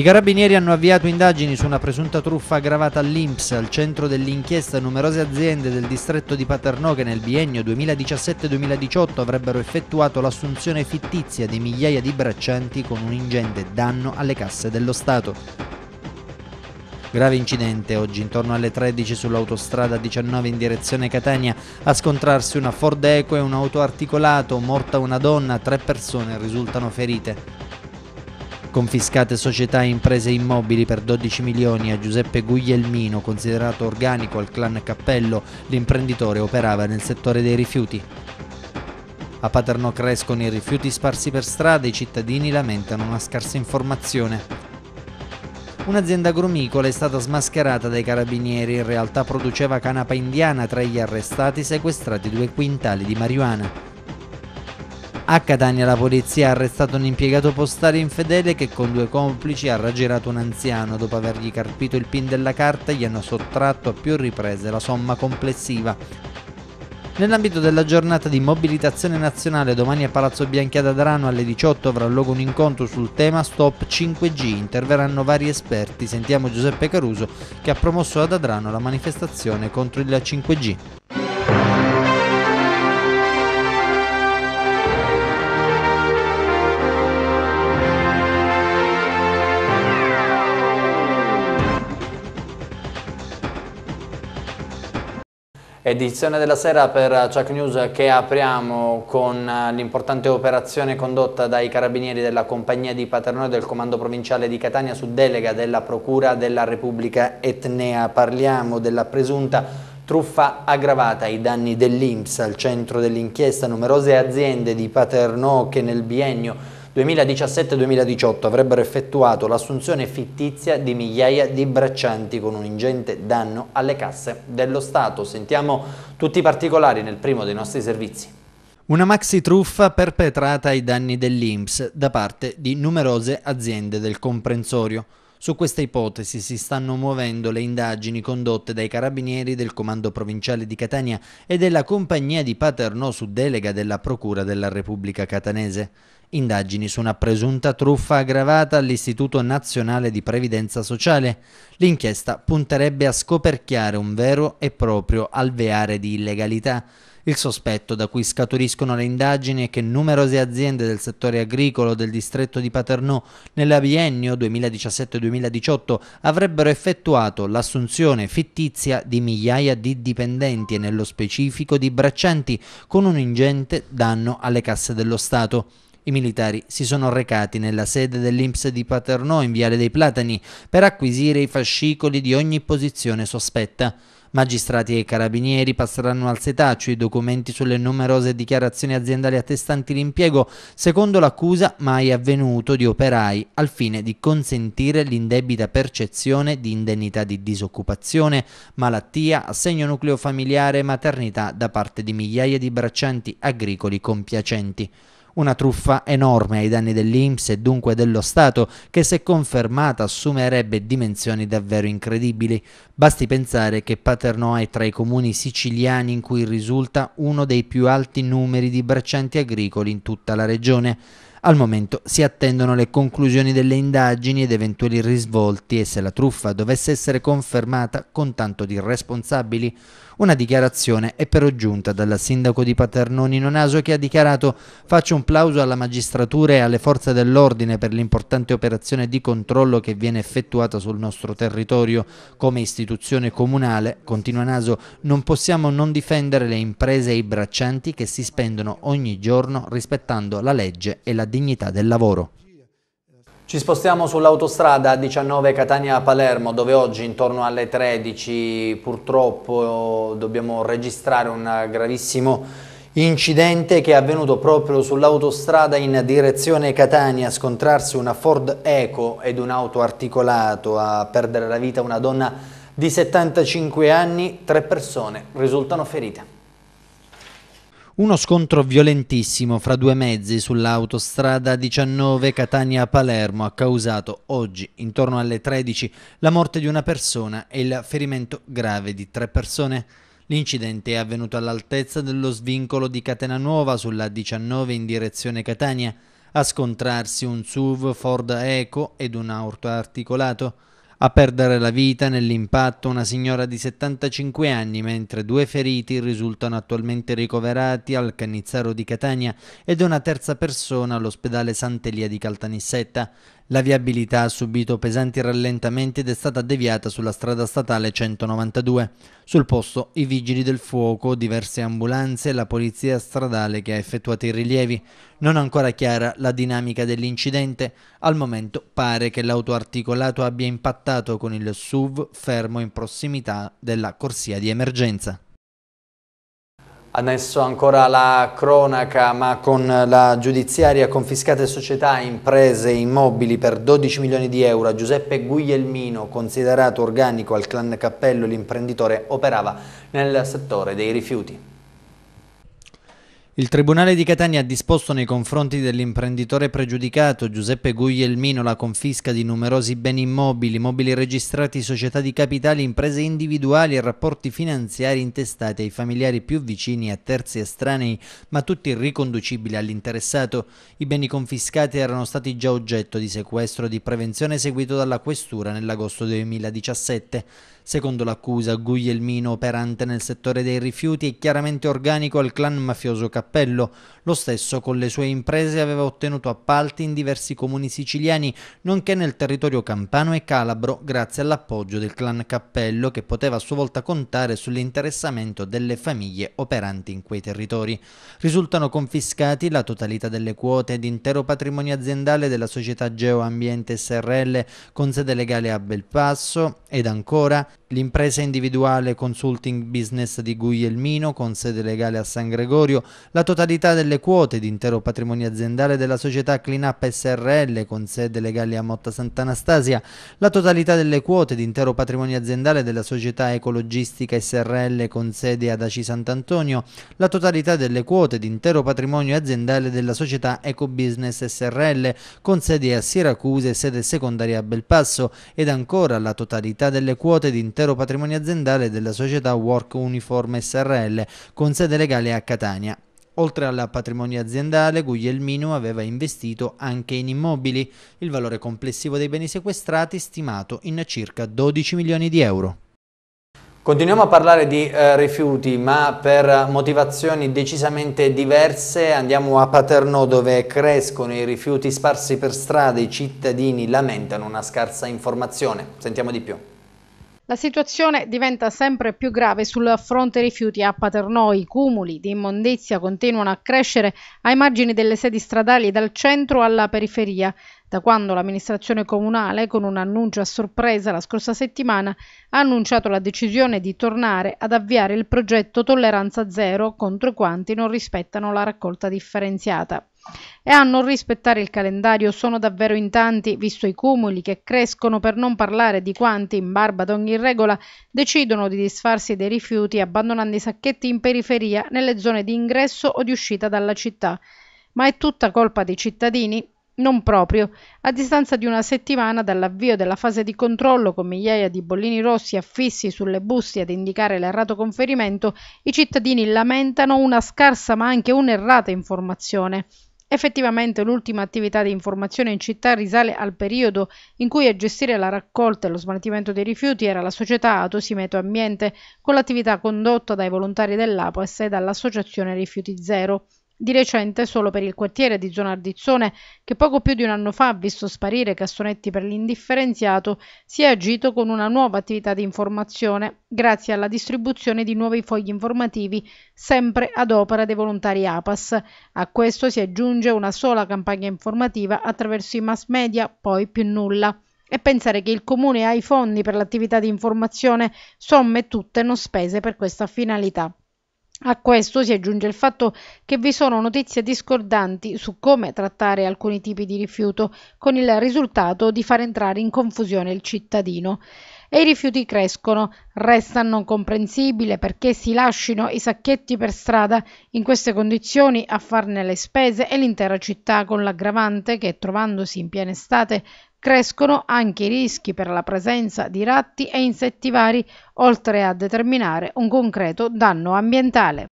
I carabinieri hanno avviato indagini su una presunta truffa aggravata all'Inps, al centro dell'inchiesta numerose aziende del distretto di Paternò che nel biennio 2017-2018 avrebbero effettuato l'assunzione fittizia di migliaia di braccianti con un ingente danno alle casse dello Stato. Grave incidente oggi intorno alle 13 sull'autostrada 19 in direzione Catania a scontrarsi una Ford Eco e un auto articolato, morta una donna, tre persone risultano ferite. Confiscate società e imprese immobili per 12 milioni a Giuseppe Guglielmino, considerato organico al clan Cappello, l'imprenditore operava nel settore dei rifiuti. A Paternò crescono i rifiuti sparsi per strada, i cittadini lamentano una scarsa informazione. Un'azienda agrumicola è stata smascherata dai carabinieri, in realtà produceva canapa indiana, tra gli arrestati sequestrati due quintali di marijuana. A Catania la polizia ha arrestato un impiegato postale infedele che con due complici ha raggirato un anziano. Dopo avergli carpito il pin della carta gli hanno sottratto a più riprese la somma complessiva. Nell'ambito della giornata di mobilitazione nazionale domani a Palazzo Bianchi ad Adrano alle 18 avrà luogo un incontro sul tema Stop 5G. Interverranno vari esperti. Sentiamo Giuseppe Caruso che ha promosso ad Adrano la manifestazione contro il 5G. Edizione della sera per Chuck News che apriamo con eh, l'importante operazione condotta dai carabinieri della compagnia di Paternò e del comando provinciale di Catania su delega della Procura della Repubblica Etnea. Parliamo della presunta truffa aggravata ai danni dell'Inps al centro dell'inchiesta numerose aziende di Paternò che nel biennio 2017-2018 avrebbero effettuato l'assunzione fittizia di migliaia di braccianti con un ingente danno alle casse dello Stato. Sentiamo tutti i particolari nel primo dei nostri servizi. Una maxi truffa perpetrata ai danni dell'Inps da parte di numerose aziende del comprensorio. Su questa ipotesi si stanno muovendo le indagini condotte dai carabinieri del Comando Provinciale di Catania e della Compagnia di Paternò su delega della Procura della Repubblica Catanese. Indagini su una presunta truffa aggravata all'Istituto Nazionale di Previdenza Sociale. L'inchiesta punterebbe a scoperchiare un vero e proprio alveare di illegalità il sospetto da cui scaturiscono le indagini è che numerose aziende del settore agricolo del distretto di Paternò nella biennio 2017-2018 avrebbero effettuato l'assunzione fittizia di migliaia di dipendenti e nello specifico di braccianti con un ingente danno alle casse dello Stato. I militari si sono recati nella sede dell'Inps di Paternò in Viale dei Platani per acquisire i fascicoli di ogni posizione sospetta. Magistrati e carabinieri passeranno al setaccio i documenti sulle numerose dichiarazioni aziendali attestanti l'impiego, secondo l'accusa mai avvenuto, di operai al fine di consentire l'indebita percezione di indennità di disoccupazione, malattia, assegno nucleo familiare e maternità da parte di migliaia di braccianti agricoli compiacenti. Una truffa enorme ai danni dell'Inps e dunque dello Stato che se confermata assumerebbe dimensioni davvero incredibili. Basti pensare che Paternò è tra i comuni siciliani in cui risulta uno dei più alti numeri di braccianti agricoli in tutta la regione. Al momento si attendono le conclusioni delle indagini ed eventuali risvolti e se la truffa dovesse essere confermata con tanto di responsabili una dichiarazione è per giunta dal sindaco di Paternò Nino Naso che ha dichiarato faccio un plauso alla magistratura e alle forze dell'ordine per l'importante operazione di controllo che viene effettuata sul nostro territorio. Come istituzione comunale, continua Naso, non possiamo non difendere le imprese e i braccianti che si spendono ogni giorno rispettando la legge e la dignità del lavoro. Ci spostiamo sull'autostrada 19 Catania-Palermo dove oggi intorno alle 13 purtroppo dobbiamo registrare un gravissimo incidente che è avvenuto proprio sull'autostrada in direzione Catania a scontrarsi una Ford Eco ed un auto articolato a perdere la vita una donna di 75 anni, tre persone risultano ferite. Uno scontro violentissimo fra due mezzi sull'autostrada 19 Catania-Palermo ha causato oggi, intorno alle 13, la morte di una persona e il ferimento grave di tre persone. L'incidente è avvenuto all'altezza dello svincolo di Catenanuova sulla 19 in direzione Catania, a scontrarsi un SUV Ford Eco ed un auto articolato. A perdere la vita nell'impatto una signora di 75 anni, mentre due feriti risultano attualmente ricoverati al Cannizzaro di Catania ed una terza persona all'ospedale Sant'Elia di Caltanissetta. La viabilità ha subito pesanti rallentamenti ed è stata deviata sulla strada statale 192. Sul posto i vigili del fuoco, diverse ambulanze e la polizia stradale che ha effettuato i rilievi. Non ancora chiara la dinamica dell'incidente. Al momento pare che l'auto articolato abbia impattato con il SUV fermo in prossimità della corsia di emergenza. Adesso ancora la cronaca, ma con la giudiziaria confiscate società, imprese, immobili per 12 milioni di euro. A Giuseppe Guglielmino, considerato organico al clan Cappello, l'imprenditore operava nel settore dei rifiuti. Il Tribunale di Catania ha disposto nei confronti dell'imprenditore pregiudicato Giuseppe Guglielmino la confisca di numerosi beni immobili, mobili registrati, società di capitali, imprese individuali e rapporti finanziari intestati ai familiari più vicini e a terzi estranei, ma tutti riconducibili all'interessato. I beni confiscati erano stati già oggetto di sequestro di prevenzione eseguito dalla Questura nell'agosto 2017. Secondo l'accusa, Guglielmino, operante nel settore dei rifiuti, è chiaramente organico al clan mafioso Cappello. Lo stesso con le sue imprese aveva ottenuto appalti in diversi comuni siciliani, nonché nel territorio campano e calabro, grazie all'appoggio del clan Cappello, che poteva a sua volta contare sull'interessamento delle famiglie operanti in quei territori. Risultano confiscati la totalità delle quote ed intero patrimonio aziendale della società Geoambiente SRL, con sede legale a Belpasso, ed ancora l'impresa individuale Consulting Business di Guglielmino con sede legale a San Gregorio, la totalità delle quote di intero patrimonio aziendale della società Cleanup SRL con sede legale a Motta Sant'Anastasia, la totalità delle quote di intero patrimonio aziendale della società Ecologistica SRL con sede ad Aci Sant'Antonio, la totalità delle quote di intero patrimonio aziendale della società Ecobusiness SRL con sede a Siracusa e sede secondaria a Belpasso ed ancora la totalità delle quote di d'intero l'intero patrimonio aziendale della società Work Uniform SRL con sede legale a Catania. Oltre al patrimonio aziendale, Guglielmino aveva investito anche in immobili. Il valore complessivo dei beni sequestrati stimato in circa 12 milioni di euro. Continuiamo a parlare di eh, rifiuti, ma per motivazioni decisamente diverse andiamo a Paternò dove crescono i rifiuti sparsi per strada, i cittadini lamentano una scarsa informazione. Sentiamo di più. La situazione diventa sempre più grave sul fronte rifiuti a Paternò. I cumuli di immondizia continuano a crescere ai margini delle sedi stradali dal centro alla periferia, da quando l'amministrazione comunale, con un annuncio a sorpresa la scorsa settimana, ha annunciato la decisione di tornare ad avviare il progetto Tolleranza Zero contro quanti non rispettano la raccolta differenziata. E a non rispettare il calendario sono davvero in tanti, visto i cumuli che crescono per non parlare di quanti, in barba ad ogni regola, decidono di disfarsi dei rifiuti abbandonando i sacchetti in periferia nelle zone di ingresso o di uscita dalla città. Ma è tutta colpa dei cittadini? Non proprio. A distanza di una settimana dall'avvio della fase di controllo con migliaia di bollini rossi affissi sulle buste ad indicare l'errato conferimento, i cittadini lamentano una scarsa ma anche un'errata informazione. Effettivamente l'ultima attività di informazione in città risale al periodo in cui a gestire la raccolta e lo smaltimento dei rifiuti era la società Atosimeto Ambiente, con l'attività condotta dai volontari dell'APOS e dall'Associazione Rifiuti Zero di recente solo per il quartiere di zona Ardizzone, che poco più di un anno fa ha visto sparire cassonetti per l'indifferenziato, si è agito con una nuova attività di informazione, grazie alla distribuzione di nuovi fogli informativi, sempre ad opera dei volontari APAS. A questo si aggiunge una sola campagna informativa attraverso i mass media, poi più nulla e pensare che il comune ha i fondi per l'attività di informazione, somme tutte non spese per questa finalità. A questo si aggiunge il fatto che vi sono notizie discordanti su come trattare alcuni tipi di rifiuto, con il risultato di far entrare in confusione il cittadino. E i rifiuti crescono, resta non comprensibile perché si lasciano i sacchetti per strada in queste condizioni a farne le spese e l'intera città con l'aggravante che trovandosi in piena estate crescono anche i rischi per la presenza di ratti e insetti vari, oltre a determinare un concreto danno ambientale.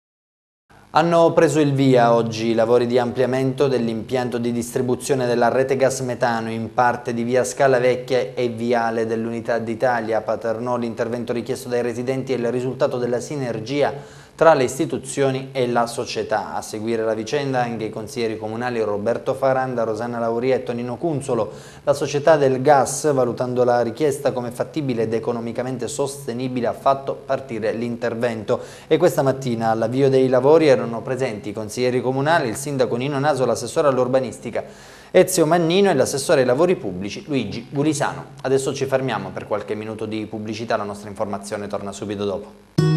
Hanno preso il via oggi i lavori di ampliamento dell'impianto di distribuzione della rete gas metano in parte di via Scala Vecchia e viale dell'Unità d'Italia. Paternò l'intervento richiesto dai residenti e il risultato della sinergia tra le istituzioni e la società. A seguire la vicenda anche i consiglieri comunali Roberto Faranda, Rosanna Lauria e Tonino Cunzolo. La società del gas, valutando la richiesta come fattibile ed economicamente sostenibile, ha fatto partire l'intervento. E questa mattina all'avvio dei lavori erano presenti i consiglieri comunali, il sindaco Nino Naso, l'assessore all'urbanistica Ezio Mannino e l'assessore ai lavori pubblici Luigi Gulisano. Adesso ci fermiamo per qualche minuto di pubblicità, la nostra informazione torna subito dopo.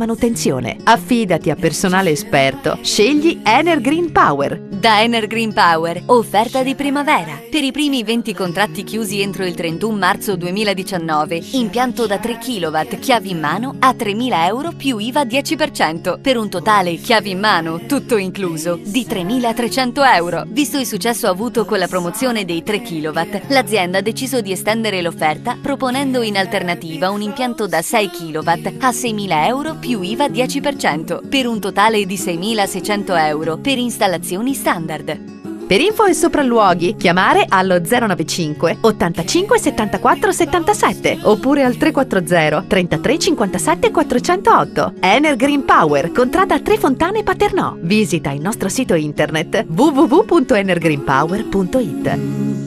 manutenzione. Affidati a personale esperto. Scegli Energreen Power. Da Energreen Power, offerta di primavera. Per i primi 20 contratti chiusi entro il 31 marzo 2019, impianto da 3 kW, chiavi in mano a 3.000 euro più IVA 10%, per un totale chiavi in mano, tutto incluso, di 3.300 euro. Visto il successo avuto con la promozione dei 3 kW, l'azienda ha deciso di estendere l'offerta proponendo in alternativa un impianto da 6 kW a 6.000 euro più più IVA 10%, per un totale di 6.600 euro per installazioni standard. Per info e sopralluoghi, chiamare allo 095 85 74 77 oppure al 340 33 57 408. Ener Green Power, contrada Tre Fontane Paternò. Visita il nostro sito internet www.energreenpower.it.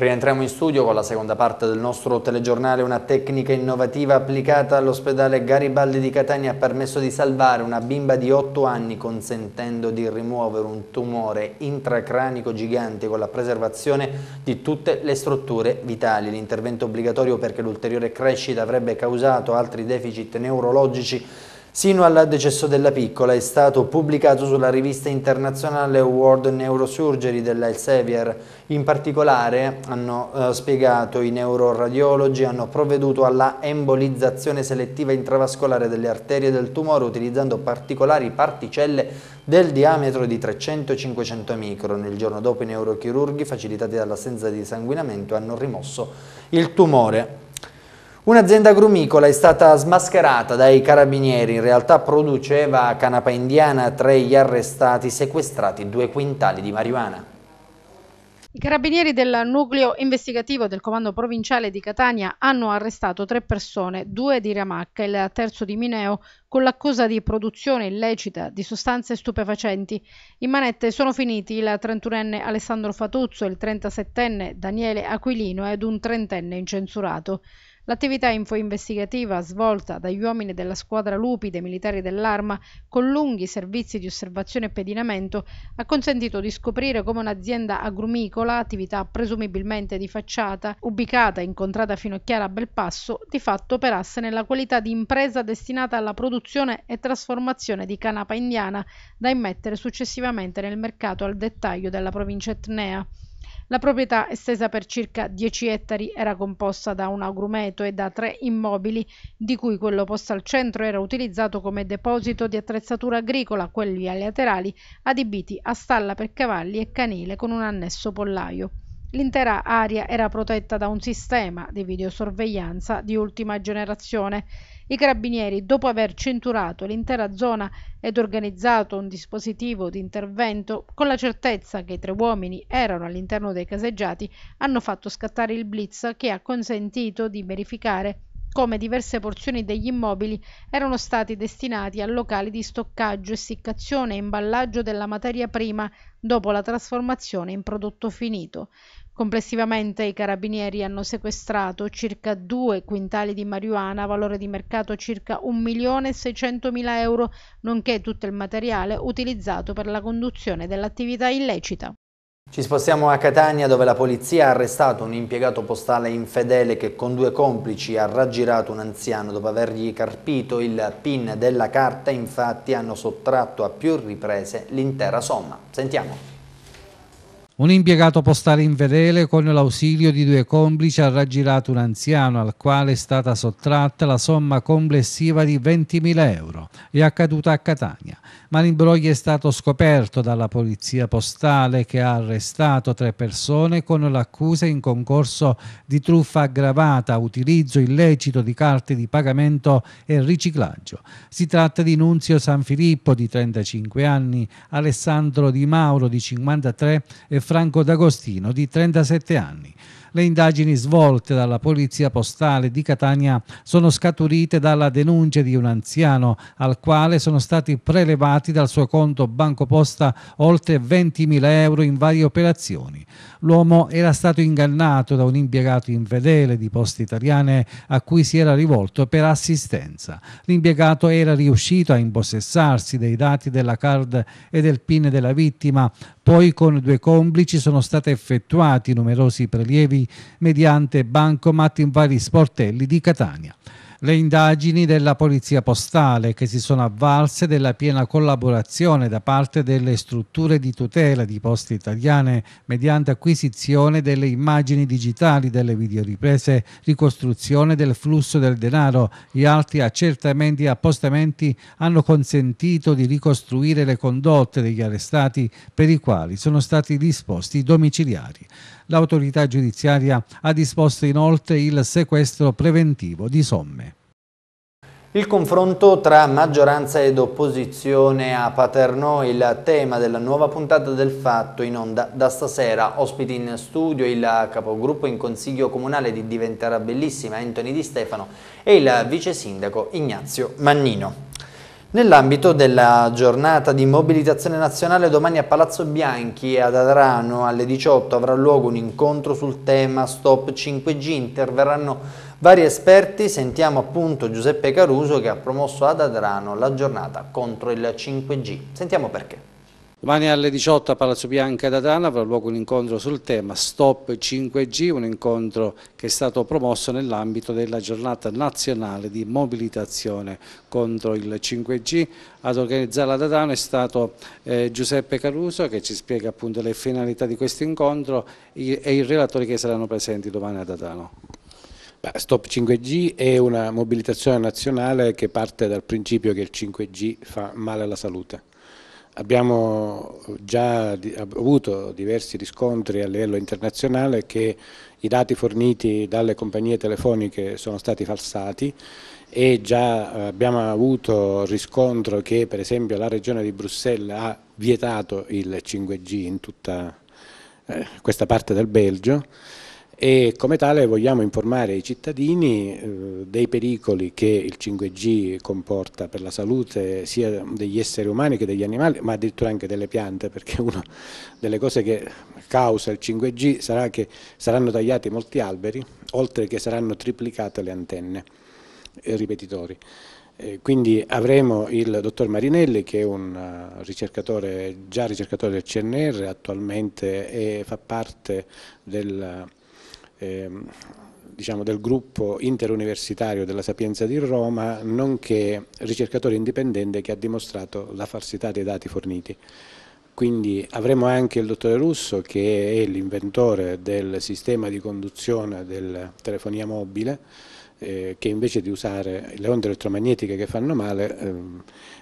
Rientriamo in studio con la seconda parte del nostro telegiornale. Una tecnica innovativa applicata all'ospedale Garibaldi di Catania ha permesso di salvare una bimba di 8 anni consentendo di rimuovere un tumore intracranico gigante con la preservazione di tutte le strutture vitali. L'intervento obbligatorio perché l'ulteriore crescita avrebbe causato altri deficit neurologici Sino al decesso della piccola è stato pubblicato sulla rivista internazionale World Neurosurgery dell'Elsevier. In particolare, hanno eh, spiegato, i neuroradiologi hanno provveduto alla embolizzazione selettiva intravascolare delle arterie del tumore utilizzando particolari particelle del diametro di 300-500 micron. Il giorno dopo i neurochirurghi, facilitati dall'assenza di sanguinamento, hanno rimosso il tumore. Un'azienda agrumicola è stata smascherata dai carabinieri, in realtà produceva canapa indiana, tra gli arrestati sequestrati due quintali di marijuana. I carabinieri del nucleo investigativo del comando provinciale di Catania hanno arrestato tre persone, due di Ramacca e il terzo di Mineo, con l'accusa di produzione illecita di sostanze stupefacenti. In manette sono finiti il 31enne Alessandro Fatuzzo, il 37enne Daniele Aquilino ed un trentenne incensurato. L'attività infoinvestigativa svolta dagli uomini della squadra Lupi dei militari dell'Arma con lunghi servizi di osservazione e pedinamento ha consentito di scoprire come un'azienda agrumicola, attività presumibilmente di facciata, ubicata in contrada Finocchiara a Belpasso, di fatto operasse nella qualità di impresa destinata alla produzione e trasformazione di canapa indiana da immettere successivamente nel mercato al dettaglio della provincia etnea. La proprietà, estesa per circa 10 ettari, era composta da un agrumeto e da tre immobili, di cui quello posto al centro era utilizzato come deposito di attrezzatura agricola, quelli ai laterali adibiti a stalla per cavalli e canile con un annesso pollaio. L'intera area era protetta da un sistema di videosorveglianza di ultima generazione i carabinieri, dopo aver centurato l'intera zona ed organizzato un dispositivo di intervento, con la certezza che i tre uomini erano all'interno dei caseggiati, hanno fatto scattare il blitz che ha consentito di verificare come diverse porzioni degli immobili erano stati destinati a locali di stoccaggio, essiccazione e imballaggio della materia prima dopo la trasformazione in prodotto finito. Complessivamente i carabinieri hanno sequestrato circa due quintali di marijuana, valore di mercato circa 1.600.000 euro, nonché tutto il materiale utilizzato per la conduzione dell'attività illecita. Ci spostiamo a Catania dove la polizia ha arrestato un impiegato postale infedele che con due complici ha raggirato un anziano dopo avergli carpito il PIN della carta, infatti hanno sottratto a più riprese l'intera somma. Sentiamo. Un impiegato postale infedele con l'ausilio di due complici ha raggirato un anziano al quale è stata sottratta la somma complessiva di 20.000 euro. È accaduta a Catania ma l'imbroglio è stato scoperto dalla polizia postale che ha arrestato tre persone con l'accusa in concorso di truffa aggravata, utilizzo illecito di carte di pagamento e riciclaggio. Si tratta di Nunzio Sanfilippo di 35 anni, Alessandro Di Mauro di 53 e Franco D'Agostino di 37 anni. Le indagini svolte dalla Polizia Postale di Catania sono scaturite dalla denuncia di un anziano al quale sono stati prelevati dal suo conto bancoposta oltre 20.000 euro in varie operazioni. L'uomo era stato ingannato da un impiegato infedele di Poste Italiane a cui si era rivolto per assistenza. L'impiegato era riuscito a impossessarsi dei dati della card e del PIN della vittima, poi con due complici sono stati effettuati numerosi prelievi mediante bancomat in vari sportelli di Catania le indagini della Polizia Postale che si sono avvalse della piena collaborazione da parte delle strutture di tutela di poste italiane mediante acquisizione delle immagini digitali delle videoriprese, ricostruzione del flusso del denaro e altri accertamenti e appostamenti hanno consentito di ricostruire le condotte degli arrestati per i quali sono stati disposti i domiciliari. L'autorità giudiziaria ha disposto inoltre il sequestro preventivo di somme. Il confronto tra maggioranza ed opposizione a Paternò, il tema della nuova puntata del Fatto in onda da stasera. Ospiti in studio il capogruppo in consiglio comunale di Diventerà Bellissima Anthony Di Stefano e il vice sindaco Ignazio Mannino. Nell'ambito della giornata di mobilitazione nazionale domani a Palazzo Bianchi e ad Adrano alle 18 avrà luogo un incontro sul tema Stop 5G, interverranno vari esperti, sentiamo appunto Giuseppe Caruso che ha promosso ad Adrano la giornata contro il 5G, sentiamo perché. Domani alle 18 a Palazzo Bianca ad Adana avrà luogo un incontro sul tema Stop 5G, un incontro che è stato promosso nell'ambito della giornata nazionale di mobilitazione contro il 5G. Ad organizzarla ad Adana è stato eh, Giuseppe Caruso che ci spiega appunto le finalità di questo incontro e i relatori che saranno presenti domani ad Adana. Stop 5G è una mobilitazione nazionale che parte dal principio che il 5G fa male alla salute Abbiamo già avuto diversi riscontri a livello internazionale che i dati forniti dalle compagnie telefoniche sono stati falsati e già eh, abbiamo avuto riscontro che per esempio la regione di Bruxelles ha vietato il 5G in tutta eh, questa parte del Belgio e come tale vogliamo informare i cittadini eh, dei pericoli che il 5G comporta per la salute sia degli esseri umani che degli animali, ma addirittura anche delle piante, perché una delle cose che causa il 5G sarà che saranno tagliati molti alberi, oltre che saranno triplicate le antenne eh, ripetitori. quindi avremo il dottor Marinelli che è un eh, ricercatore, già ricercatore del CNR, attualmente è, fa parte del Ehm, diciamo, del gruppo interuniversitario della Sapienza di Roma, nonché ricercatore indipendente che ha dimostrato la falsità dei dati forniti. Quindi avremo anche il dottore Russo che è l'inventore del sistema di conduzione della telefonia mobile eh, che invece di usare le onde elettromagnetiche che fanno male eh,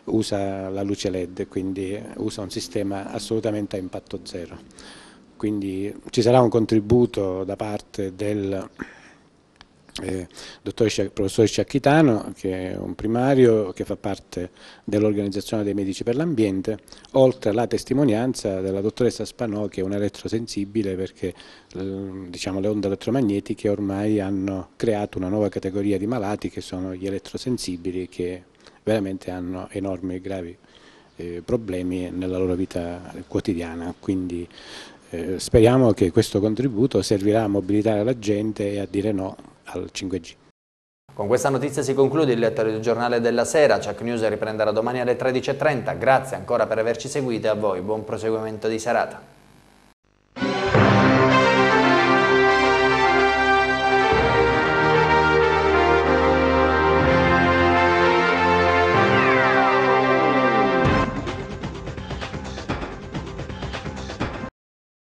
usa la luce LED, quindi usa un sistema assolutamente a impatto zero quindi ci sarà un contributo da parte del eh, professor Sciacchitano, che è un primario che fa parte dell'organizzazione dei medici per l'ambiente, oltre alla testimonianza della dottoressa Spanò che è un elettrosensibile perché diciamo, le onde elettromagnetiche ormai hanno creato una nuova categoria di malati che sono gli elettrosensibili che veramente hanno enormi e gravi eh, problemi nella loro vita quotidiana. Quindi eh, speriamo che questo contributo servirà a mobilitare la gente e a dire no al 5G. Con questa notizia si conclude il telegiornale della sera, Chuck News riprenderà domani alle 13.30, grazie ancora per averci seguito e a voi buon proseguimento di serata.